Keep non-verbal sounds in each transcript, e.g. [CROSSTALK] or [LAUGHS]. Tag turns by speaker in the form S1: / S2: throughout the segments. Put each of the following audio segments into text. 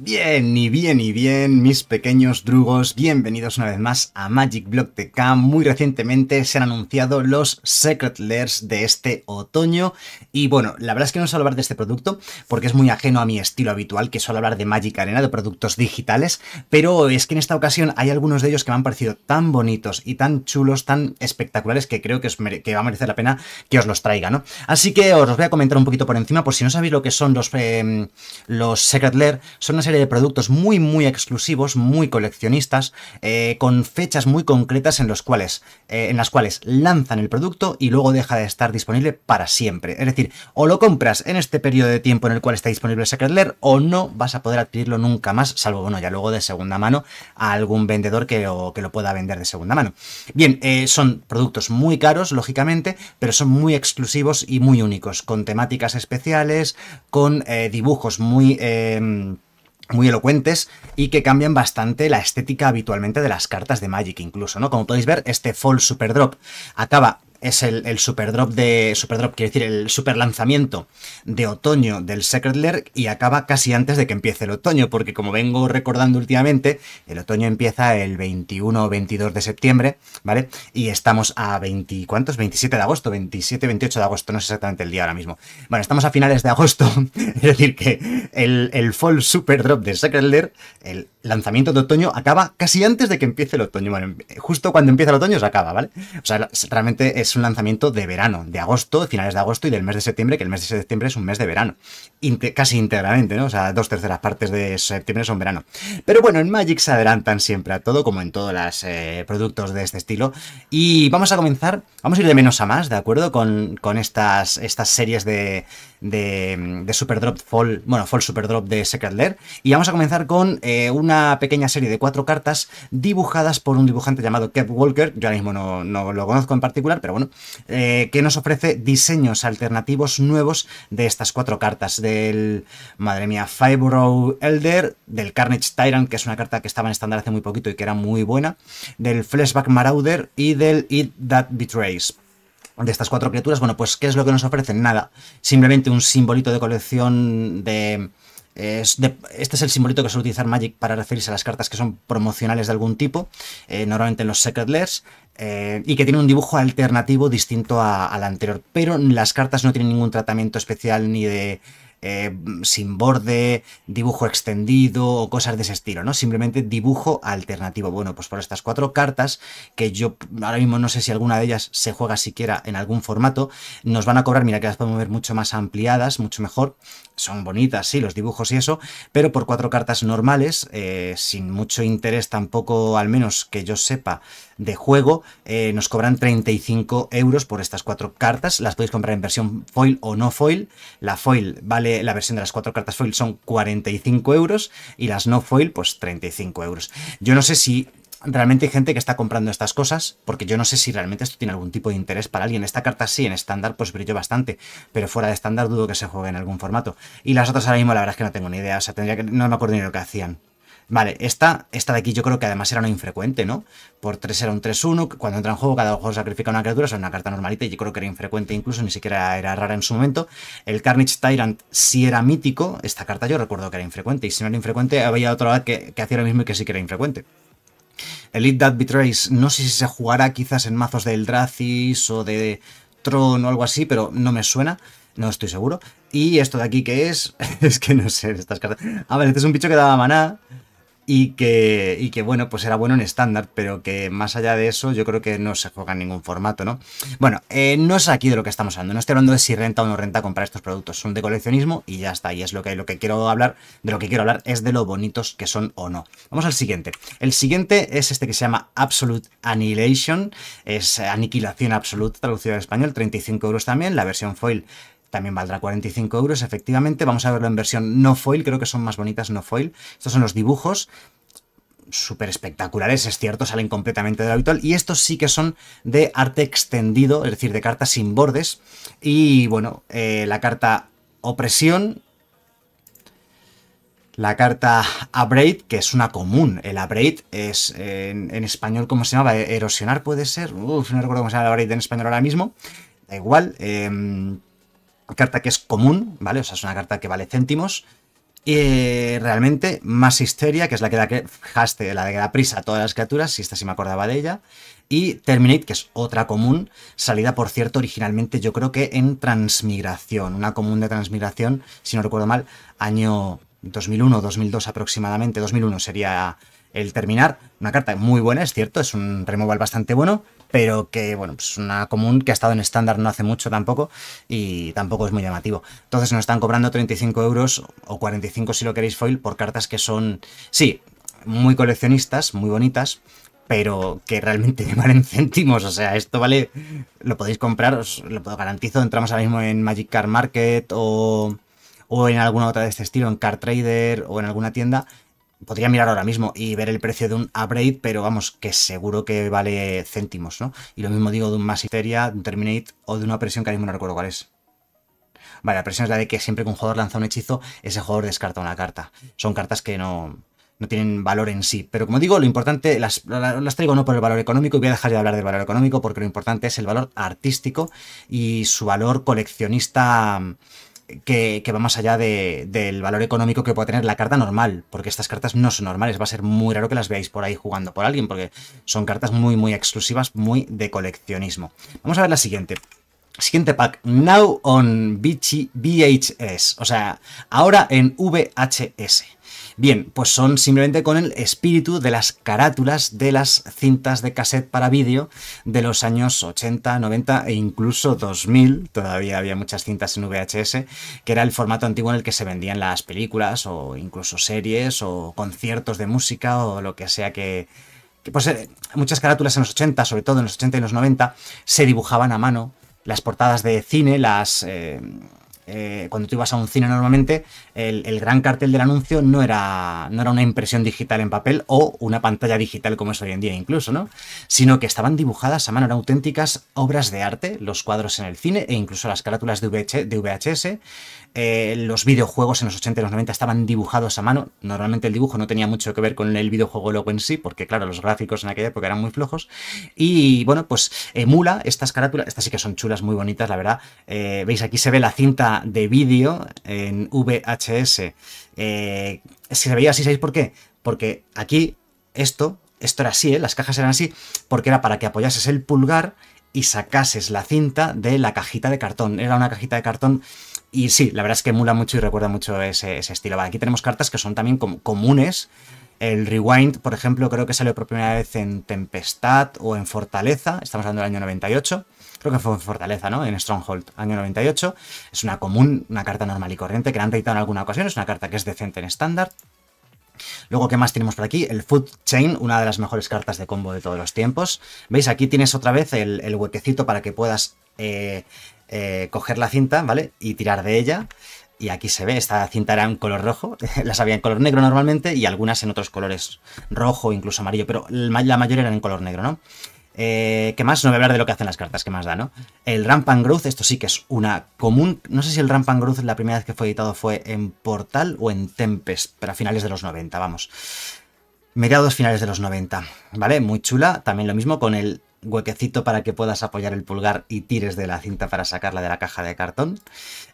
S1: Bien, y bien, y bien, mis pequeños drugos, bienvenidos una vez más a Magic Block TK. Muy recientemente se han anunciado los Secret Lairs de este otoño. Y bueno, la verdad es que no suelo hablar de este producto porque es muy ajeno a mi estilo habitual, que suelo hablar de Magic Arena, de productos digitales. Pero es que en esta ocasión hay algunos de ellos que me han parecido tan bonitos y tan chulos, tan espectaculares, que creo que, que va a merecer la pena que os los traiga, ¿no? Así que os voy a comentar un poquito por encima, por si no sabéis lo que son los, em, los Secret Lair, son unas serie de productos muy, muy exclusivos, muy coleccionistas, eh, con fechas muy concretas en, los cuales, eh, en las cuales lanzan el producto y luego deja de estar disponible para siempre. Es decir, o lo compras en este periodo de tiempo en el cual está disponible Secret Lair, o no vas a poder adquirirlo nunca más, salvo, bueno, ya luego de segunda mano a algún vendedor que lo, que lo pueda vender de segunda mano. Bien, eh, son productos muy caros, lógicamente, pero son muy exclusivos y muy únicos, con temáticas especiales, con dibujos muy... Em, muy elocuentes y que cambian bastante la estética habitualmente de las cartas de Magic incluso, ¿no? Como podéis ver, este Fall Super Drop acaba es el, el super drop de. Super drop, quiere decir, el super lanzamiento de otoño del Secret Lair y acaba casi antes de que empiece el otoño, porque como vengo recordando últimamente, el otoño empieza el 21 o 22 de septiembre, ¿vale? Y estamos a 20. ¿Cuántos? 27 de agosto, 27, 28 de agosto, no sé exactamente el día ahora mismo. Bueno, estamos a finales de agosto, [LAUGHS] es decir, que el, el Fall Super Drop de Secret Lair, el lanzamiento de otoño acaba casi antes de que empiece el otoño. Bueno, justo cuando empieza el otoño se acaba, ¿vale? O sea, realmente es un lanzamiento de verano, de agosto, finales de agosto y del mes de septiembre, que el mes de septiembre es un mes de verano. casi íntegramente, ¿no? O sea, dos terceras partes de septiembre son verano. Pero bueno, en Magic se adelantan siempre a todo, como en todos los eh, productos de este estilo. Y vamos a comenzar, vamos a ir de menos a más, ¿de acuerdo? Con, con estas, estas series de de, Super Drop, Fall, bueno, Fall Drop de Secret Lair. Y vamos a comenzar con eh, una pequeña serie de cuatro cartas dibujadas por un dibujante llamado Kev Walker, yo ahora mismo no, lo conozco en particular, pero bueno, eh, que nos ofrece diseños alternativos nuevos de estas cuatro cartas, del, madre mía, Fibro Elder, del Carnage Tyrant, que es una carta que estaba en estándar hace muy poquito y que era muy buena, del Flashback Marauder y del It That Betrays de estas cuatro criaturas, bueno, pues ¿qué es lo que nos ofrecen? Nada, simplemente un simbolito de colección de... este es el simbolito que suele utilizar Magic para referirse a las cartas que son promocionales de algún tipo, eh, normalmente en los Secret Lairs, eh, y que tiene un dibujo alternativo distinto al anterior. Pero las cartas no tienen ningún tratamiento especial ni de eh, sin borde, dibujo extendido o cosas de ese estilo, ¿no? Simplemente dibujo alternativo. Bueno, pues por estas cuatro cartas, que yo ahora mismo no sé si alguna de ellas se juega siquiera en algún formato, nos van a cobrar, mira que las podemos ver mucho más ampliadas, mucho mejor. Son bonitas, sí, los dibujos y eso, pero por cuatro cartas normales, eh, sin mucho interés tampoco, al menos que yo sepa, de juego. Eh, nos cobran 35 euros por estas cuatro cartas. Las podéis comprar en versión foil o no foil. La foil vale, la versión de las cuatro cartas foil son 45 euros y las no foil pues 35 euros. Yo no sé si realmente hay gente que está comprando estas cosas, porque yo no sé si realmente esto tiene algún tipo de interés para alguien. Esta carta sí, en estándar pues brilló bastante, pero fuera de estándar dudo que se juegue en algún formato. Y las otras ahora mismo la verdad es que no tengo ni idea, o sea, tendría que, no me acuerdo ni lo que hacían. Vale, esta, esta de aquí yo creo que además era no infrecuente, ¿no? Por 3 era un 3-1, cuando entra en juego cada juego sacrifica una criatura, es una carta normalita y yo creo que era infrecuente incluso, ni siquiera era rara en su momento. El Carnage Tyrant sí era mítico, esta carta yo recuerdo que era infrecuente y si no era infrecuente había otra que, que hacía lo mismo y que sí que era infrecuente. Elite That Betrays, no sé si se jugará quizás en mazos de Eldrazi o de Tron o algo así, pero no me suena no estoy seguro. Y esto de aquí que es, [LAUGHS] es que no sé estas cartas. A ver, este es un bicho que daba maná, y que, que bueno, pues era bueno en estándar, pero que más allá de eso yo creo que no se juega en ningún formato, ¿no? Bueno, eh, no es aquí de lo que estamos hablando, no estoy hablando de si renta o no renta comprar estos productos, son de coleccionismo y ya está, y es lo que, lo que quiero hablar, de lo que quiero hablar es de lo bonitos que son o no. Vamos al siguiente. El siguiente es este que se llama Absolute Annihilation, es Aniquilación Absoluta, traducida al español, 35 euros también, la versión foil también valdrá 45 euros, efectivamente. Vamos a verlo en versión no foil, creo que son más bonitas no foil. Estos son los dibujos súper espectaculares, es cierto, salen completamente de lo habitual. Y estos sí que son de arte extendido, es decir, de cartas sin bordes. Y bueno, eh, la carta Opresión, la carta Abrade, que es una común. El Abrade es en, español, ¿cómo se llamaba? Erosionar puede ser. Uf, no recuerdo cómo se llama el Abrade en español ahora mismo. Da igual. Eh, carta que es común, ¿vale? O sea, es una carta que vale céntimos. Y realmente, más histeria, que es la que da, que, haste, la que da prisa a todas las criaturas, si esta sí me acordaba de ella. Y Terminate, que es otra común, salida, por cierto, originalmente yo creo que en transmigración, una común de transmigración, si no recuerdo mal, año 2001, 2002 aproximadamente, 2001 sería el terminar. Una carta muy buena, es cierto, es un removal bastante bueno, pero que, bueno, es pues una común que ha estado en estándar no hace mucho tampoco y tampoco es muy llamativo. Entonces nos están cobrando 35 euros o 45 si lo queréis foil por cartas que son, sí, muy coleccionistas, muy bonitas, pero que realmente [LAUGHS] en céntimos. O sea, esto vale, lo podéis comprar, os lo garantizo. Entramos ahora mismo en Magic Car Market o, o en alguna otra de este estilo, en Car Trader o en alguna tienda podría mirar ahora mismo y ver el precio de un upgrade, pero vamos, que seguro que vale céntimos, ¿no? Y lo mismo digo de un Masiferia, de un Terminate o de una presión que ahora mismo no recuerdo cuál es. Vale, la presión es la de que siempre que un jugador lanza un hechizo, ese jugador descarta una carta. Son cartas que no, no tienen valor en sí. Pero como digo, lo importante, las, traigo no por el valor económico, y voy a dejar de hablar del valor económico, porque lo importante es el valor artístico y su valor coleccionista que, va más allá del valor económico que puede tener la carta normal, porque estas cartas no son normales, va a ser muy raro que las veáis por ahí jugando por alguien, porque son cartas muy, muy exclusivas, muy de coleccionismo. Vamos a ver la siguiente. Siguiente pack, Now on VHS, o sea, ahora en VHS. Bien, pues son simplemente con el espíritu de las carátulas de las cintas de cassette para vídeo de los años 80, 90 e incluso 2000. Todavía había muchas cintas en VHS, que era el formato antiguo en el que se vendían las películas o incluso series o conciertos de música o lo que sea que, pues eh, muchas carátulas en los 80, sobre todo en los 80 y los 90, se dibujaban a mano. Las portadas de cine, las. Eh, eh, cuando tú ibas a un cine normalmente, el, gran cartel del anuncio no era, no era una impresión digital en papel o una pantalla digital como es hoy en día incluso, ¿no? Sino que estaban dibujadas a mano, eran auténticas obras de arte, los cuadros en el cine e incluso las carátulas de, VHS. Eh, los videojuegos en los 80 y los 90 estaban dibujados a mano. Normalmente el dibujo no tenía mucho que ver con el videojuego luego en sí, porque claro, los gráficos en aquella época eran muy flojos. Y bueno, pues emula estas carátulas, estas sí que son chulas, muy bonitas, la verdad. Eh, Veis, aquí se ve la cinta de vídeo en VHS si eh, se veía así, ¿sabéis por qué? Porque aquí esto, esto era así, ¿eh? las cajas eran así, porque era para que apoyases el pulgar y sacases la cinta de la cajita de cartón. Era una cajita de cartón y sí, la verdad es que emula mucho y recuerda mucho ese, estilo. aquí tenemos cartas que son también comunes. El Rewind, por ejemplo, creo que salió por primera vez en Tempestad o en Fortaleza. Estamos hablando del año 98 creo que fue Fortaleza, ¿no? En Stronghold, año 98. Es una común, una carta normal y corriente que la han editado en alguna ocasión. Es una carta que es decente en estándar. Luego, ¿qué más tenemos por aquí? El Food Chain, una de las mejores cartas de combo de todos los tiempos. ¿Veis? Aquí tienes otra vez el, huequecito para que puedas eh, eh, coger la cinta, ¿vale? Y tirar de ella. Y aquí se ve, esta cinta era en color rojo, las [LAUGHS] había en color negro normalmente y algunas en otros colores, rojo, incluso amarillo, pero la mayoría eran en color negro, ¿no? Eh, ¿Qué más? No voy a hablar de lo que hacen las cartas, que más da, ¿no? El Ramp esto sí que es una común. No sé si el Ramp la primera vez que fue editado fue en Portal o en Tempest, pero a finales de los 90, vamos. Mediados finales de los 90, ¿vale? Muy chula. También lo mismo con el huequecito para que puedas apoyar el pulgar y tires de la cinta para sacarla de la caja de cartón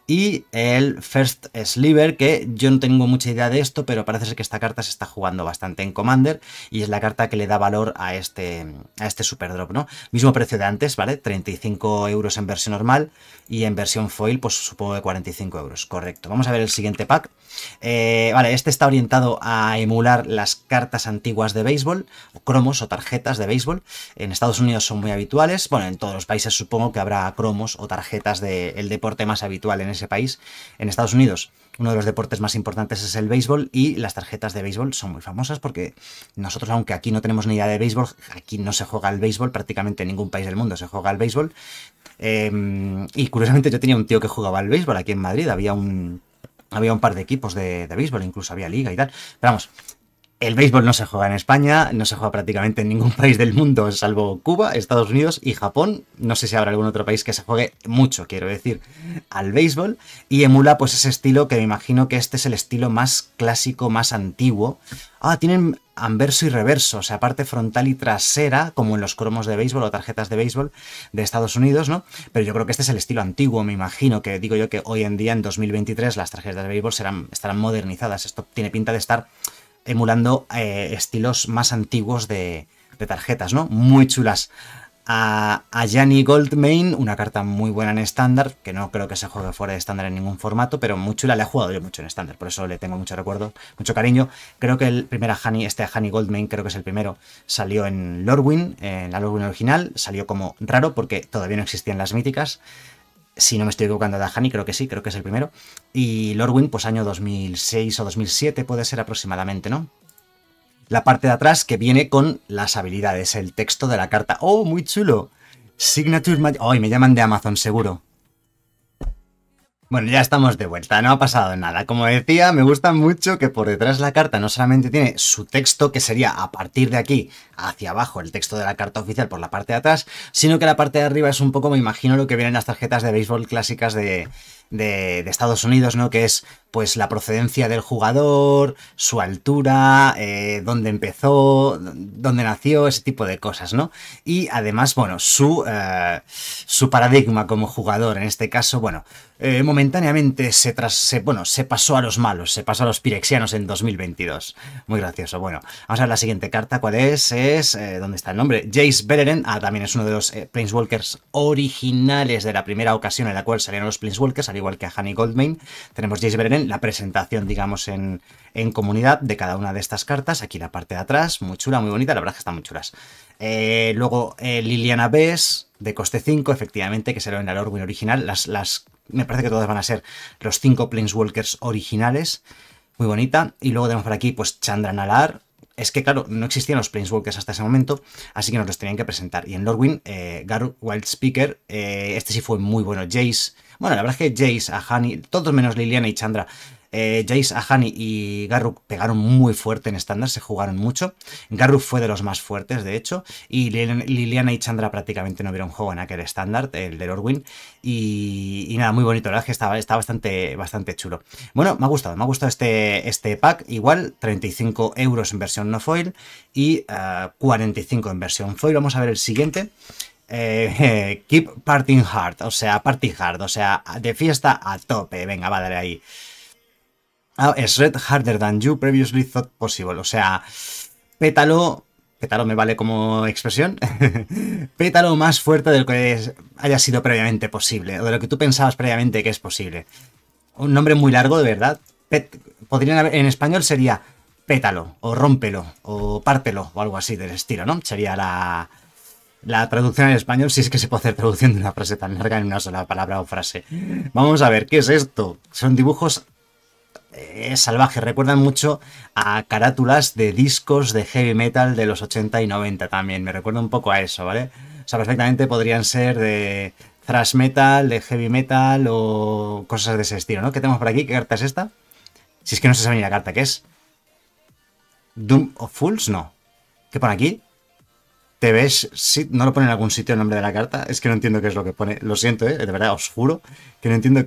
S1: y el First Sliver, que yo no tengo mucha idea de esto, pero parece ser que esta carta se está jugando bastante en Commander y es la carta que le da valor a este, a este super drop, ¿no? Mismo precio de antes, ¿vale? 35 euros en versión normal y en versión foil, pues supongo de 45 euros, correcto. Vamos a ver el siguiente pack. Eh, vale, este está orientado a emular las cartas antiguas de béisbol, o cromos o tarjetas de béisbol. En Estados Unidos son muy habituales, bueno, en todos los países supongo que habrá cromos o tarjetas del deporte más habitual en ese país. En Estados Unidos, uno de los deportes más importantes es el béisbol y las tarjetas de béisbol son muy famosas porque nosotros, aunque aquí no tenemos ni idea de béisbol, aquí no se juega al béisbol, prácticamente en ningún país del mundo se juega al béisbol. Em, y curiosamente yo tenía un tío que jugaba al béisbol aquí en Madrid, había un, había un par de equipos de, de béisbol, incluso había liga y tal. Pero vamos, el béisbol no se juega en España, no se juega prácticamente en ningún [LAUGHS] país del mundo, salvo Cuba, Estados Unidos y Japón. No sé si habrá algún otro país que se juegue mucho, quiero decir, al béisbol. Y emula pues ese estilo que me imagino que este es el estilo más clásico, más antiguo. Ah, tienen anverso y reverso, o sea, parte frontal y trasera, como en los cromos de béisbol o tarjetas de béisbol de Estados Unidos, ¿no? Pero yo creo que este es el estilo antiguo, me imagino, que digo yo que hoy en día, en 2023, las tarjetas de béisbol serán, estarán modernizadas. Esto tiene pinta de estar emulando eh, estilos más antiguos de, tarjetas, ¿no? Muy chulas. A, Jani Goldmain, una carta muy buena en estándar, que no creo que se juegue fuera de estándar en ningún formato, pero muy chula, le he jugado yo mucho en estándar, por eso le tengo mucho recuerdo, mucho cariño. Creo que el primer Hani, este Jani Goldmain, creo que es el primero, salió en Lordwin. en la Lorwyn original, salió como raro porque todavía no existían las míticas si no me estoy equivocando, Dahani, creo que sí, creo que es el primero. Y Lorwin, pues año 2006 o 2007 puede ser aproximadamente, ¿no? La parte de atrás que viene con las habilidades, el texto de la carta. ¡Oh, muy chulo! Signature Magic... ¡Ay, me llaman de Amazon, seguro! Bueno, ya estamos de vuelta, no ha pasado nada. Como decía, me gusta mucho que por detrás la carta no solamente tiene su texto, que sería a partir de aquí hacia abajo el texto de la carta oficial por la parte de atrás, sino que la parte de arriba es un poco, me imagino, lo que vienen las tarjetas de béisbol clásicas de, de, Estados Unidos, ¿no? Que es pues la procedencia del jugador, su altura, eh, dónde empezó, dónde nació, ese tipo de cosas, ¿no? Y además, bueno, su, eh, su paradigma como jugador, en este caso, bueno, eh, momentáneamente se, tras, se, bueno, se pasó a los malos, se pasó a los pirexianos en 2022. Muy gracioso. Bueno, vamos a ver la siguiente carta, ¿cuál es? Es, ¿dónde está el nombre? Jace Beleren, ah, también es uno de los Walkers originales de la primera ocasión en la cual salieron los Planeswalkers Walkers igual que a Hanny Goldman. Tenemos Jace Brennan, la presentación, digamos, en, comunidad de cada una de estas cartas. Aquí la parte de atrás, muy chula, muy bonita, la verdad que están muy chulas. Eh, luego eh, Liliana Bess, de coste 5, efectivamente, que será en el Orwin original. Las, las, me parece que todas van a ser los 5 Planeswalkers originales. Muy bonita. Y luego tenemos por aquí, pues, Chandra Nalar, es que, claro, no existían los Planeswalkers hasta ese momento, así que nos los tenían que presentar. Y en Lorwyn, eh, wild Wildspeaker, eh, este sí fue muy bueno. Jace, bueno, la verdad es que Jace, Ahani, todos menos Liliana y Chandra, eh, Jace Ahani y Garruk pegaron muy fuerte en estándar, se jugaron mucho. Garruk fue de los más fuertes, de hecho, y Liliana y Chandra prácticamente no vieron juego en aquel estándar, el de Lorwyn. Y, nada, muy bonito, la verdad es que está, bastante, bastante chulo. Bueno, me ha gustado, me ha gustado este, este pack, igual 35 euros en versión no foil y 45 eh, en versión foil. Vamos a ver el siguiente. Eh, [LAUGHS] keep parting hard, o sea, party hard, o sea, de fiesta a tope. Venga, va, a darle ahí. Ah, es Red Harder Than You Previously Thought Possible. O sea, pétalo, pétalo me vale como expresión, [LAUGHS] pétalo más fuerte de lo que haya sido previamente posible, o de lo que tú pensabas previamente que es posible. Un nombre muy largo, de verdad. podrían haber, en español sería pétalo, o rómpelo, o pártelo, o algo así del estilo, ¿no? Sería la, la traducción en español, si es que se puede hacer traducción de una frase tan larga en una sola palabra o frase. Vamos a ver, ¿qué es esto? Son dibujos eh, salvaje, recuerdan mucho a carátulas de discos de heavy metal de los 80 y 90 también, me recuerda un poco a eso, ¿vale? O sea, perfectamente podrían ser de thrash metal, de heavy metal o cosas de ese estilo, ¿no? ¿Qué tenemos por aquí? ¿Qué carta es esta? Si es que no se sabe ni la carta que es. Doom of Fools, no. ¿Qué pone aquí? ¿Te ves? si no lo pone en algún sitio el nombre de la carta. Es que no entiendo qué es lo que pone. Lo siento, ¿eh? de verdad, os juro que no entiendo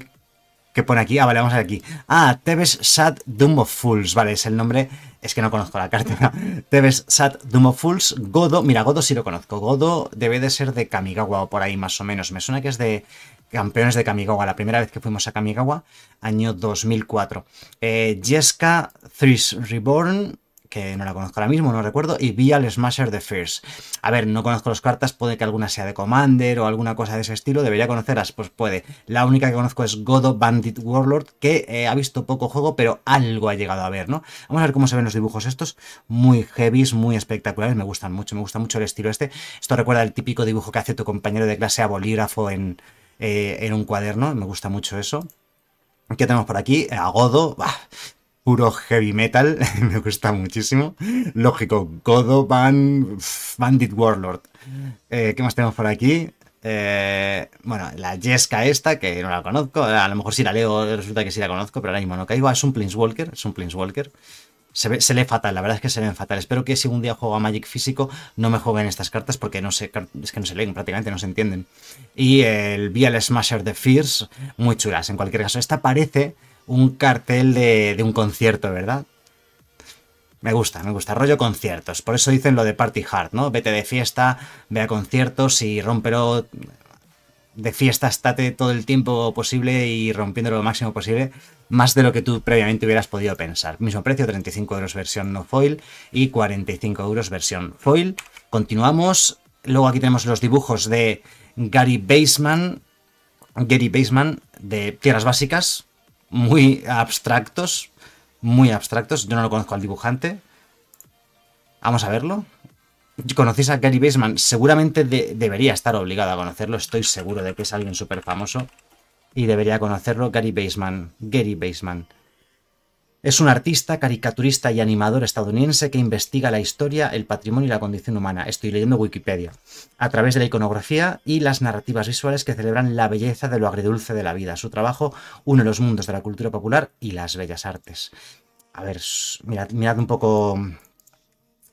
S1: ¿Qué pone aquí? Ah, vale, vamos a ver aquí. Ah, Teves Sad Dumofuls, Fools. Vale, es el nombre. Es que no conozco la carta. [LAUGHS] Teves Sad Dumofuls, Fools. Godo. Mira, Godo sí lo conozco. Godo debe de ser de Kamigawa o por ahí más o menos. Me suena que es de campeones de Kamigawa. La primera vez que fuimos a Kamigawa, año 2004. Eh, Jessica Jeska Thrice Reborn que no la conozco ahora mismo, no recuerdo, y vi al Smasher de Fierce. A ver, no conozco las cartas, puede que alguna sea de Commander o alguna cosa de ese estilo, debería conocerlas, pues puede. La única que conozco es Godo Bandit Warlord, que eh, ha visto poco juego, pero algo ha llegado a ver, ¿no? Vamos a ver cómo se ven los dibujos estos, muy heavy muy espectaculares, me gustan mucho, me gusta mucho el estilo este. Esto recuerda el típico dibujo que hace tu compañero de clase a bolígrafo en, eh, en un cuaderno, me gusta mucho eso. ¿Qué tenemos por aquí? A Godo, bah, puro heavy metal, [LAUGHS] me gusta muchísimo. Lógico, Godo, Bandit Warlord. Eh, ¿Qué más tenemos por aquí? Eh, bueno, la Jeska esta, que no la conozco, a lo mejor si la leo resulta que sí la conozco, pero ahora mismo no caigo. Ah, es un Walker es un Walker Se, ve, se, lee fatal, la verdad es que se leen fatal. Espero que si un día juego a Magic físico no me jueguen estas cartas porque no sé es que no se leen, prácticamente no se entienden. Y el Vial Smasher de Fears, muy chulas. En cualquier caso, esta parece un cartel de, un concierto, ¿verdad? Me gusta, me gusta. Rollo conciertos. Por eso dicen lo de party hard, ¿no? Vete de fiesta, ve a conciertos y rompero de fiesta, estate todo el tiempo posible y rompiéndolo lo máximo posible, más de lo que tú previamente hubieras podido pensar. Mismo precio, 35 euros versión no foil y 45 euros versión foil. Continuamos. Luego aquí tenemos los dibujos de Gary Baseman, Gary Baseman de Tierras Básicas, muy abstractos, muy abstractos. Yo no lo conozco al dibujante. Vamos a verlo. ¿Conocéis a Gary Baseman? Seguramente debería estar obligado a conocerlo. Estoy seguro de que es alguien súper famoso. Y debería conocerlo Gary Baseman. Gary Baseman. Es un artista, caricaturista y animador estadounidense que investiga la historia, el patrimonio y la condición humana. Estoy leyendo Wikipedia. A través de la iconografía y las narrativas visuales que celebran la belleza de lo agridulce de la vida. Su trabajo une los mundos de la cultura popular y las bellas artes. A ver, mirad, un poco mm,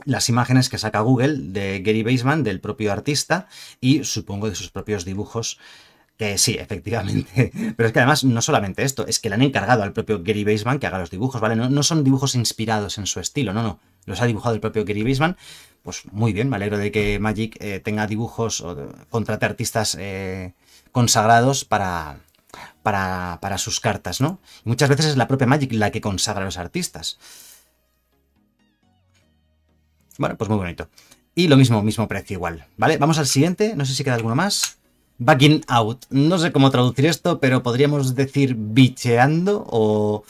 S1: las imágenes que saca Google de Gary Baseman, del propio artista, y supongo de sus propios dibujos que sí, efectivamente. [LAUGHS] Pero es que además no solamente esto, es que le han encargado al propio Gary Baseman que haga los dibujos, ¿vale? No, son dibujos inspirados en su estilo, no, no. Los ha dibujado el propio Gary Baseman. Pues muy bien, me alegro de que Magic eh, tenga dibujos o contrate artistas eh, consagrados para, para, sus cartas, ¿no? muchas veces es la propia Magic la que consagra a los artistas. Bueno, pues muy bonito. Y lo mismo, mismo precio igual, ¿vale? Vamos al siguiente, no sé si queda alguno más. Bugging out. No sé cómo traducir esto, pero podríamos decir bicheando o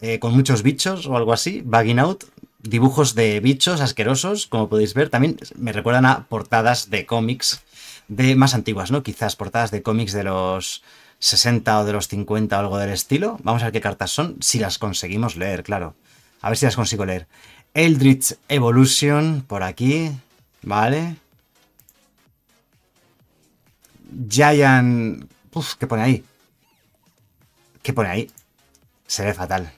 S1: eh, con muchos bichos o algo así. Bugging out. Dibujos de bichos asquerosos, como podéis ver. También me recuerdan a portadas de cómics de más antiguas, ¿no? Quizás portadas de cómics de los 60 o de los 50 o algo del estilo. Vamos a ver qué cartas son, si las conseguimos leer, claro. A ver si las consigo leer. Eldritch Evolution, por aquí, ¿vale? Giant... Uf, ¿qué pone ahí? ¿Qué pone ahí? Se ve fatal.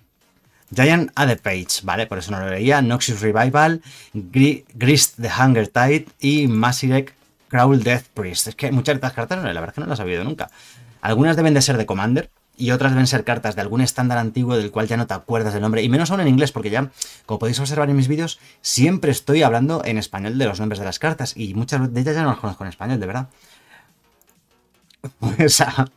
S1: Giant The Page, ¿vale? Por eso no lo leía. Noxious Revival, Grist the Hunger Tide y Masirek Crowl Death Priest. Es que muchas de estas cartas, la verdad es que no las he oído nunca. Algunas deben de ser de Commander y otras deben ser cartas de algún estándar antiguo del cual ya no te acuerdas del nombre. Y menos aún en inglés, porque ya, como podéis observar en mis vídeos, siempre estoy hablando en español de los nombres de las cartas y muchas de ellas ya no las conozco en español, de verdad. O [LAUGHS] sea, pues, ah,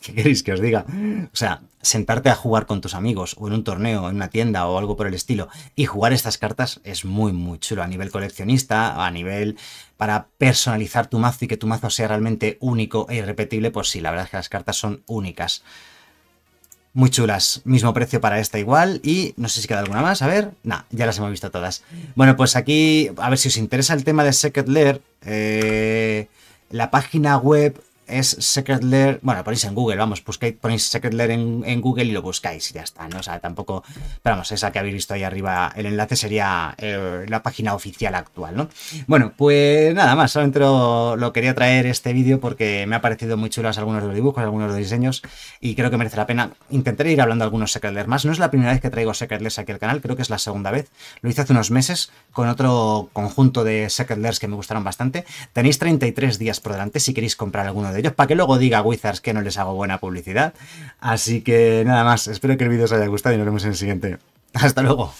S1: ¿qué queréis que os diga? O sea, sentarte a jugar con tus amigos o en un torneo, en una tienda o algo por el estilo y jugar estas cartas es muy, muy chulo a nivel coleccionista, a nivel para personalizar tu mazo y que tu mazo sea realmente único e irrepetible, pues sí, la verdad es que las cartas son únicas. Muy chulas, mismo precio para esta igual y no sé si queda alguna más, a ver, nada ya las hemos visto todas. Bueno, pues aquí, a ver si os interesa el tema de Secret Lair, eh, la página web es Secret Lair. Bueno, ponéis en Google, vamos, ponéis Secret Lair en, Google y lo buscáis y ya está, ¿no? O sea, tampoco. Pero vamos, esa que habéis visto ahí arriba, el enlace sería eh, la página oficial actual, ¿no? Bueno, pues nada más, solamente lo, quería traer este vídeo porque me ha parecido muy chulas algunos de los dibujos, algunos de los diseños y creo que merece la pena. Intentaré ir hablando algunos Secret Lair más. No es la primera vez que traigo Secret Lairs aquí al canal, creo que es la segunda vez. Lo hice hace unos meses con otro conjunto de Secret Lairs que me gustaron bastante. Tenéis 33 días por delante si queréis comprar alguno de para que luego diga Wizards que no les hago buena publicidad. Así que nada más, espero que el vídeo os haya gustado y nos vemos en el siguiente. Hasta luego.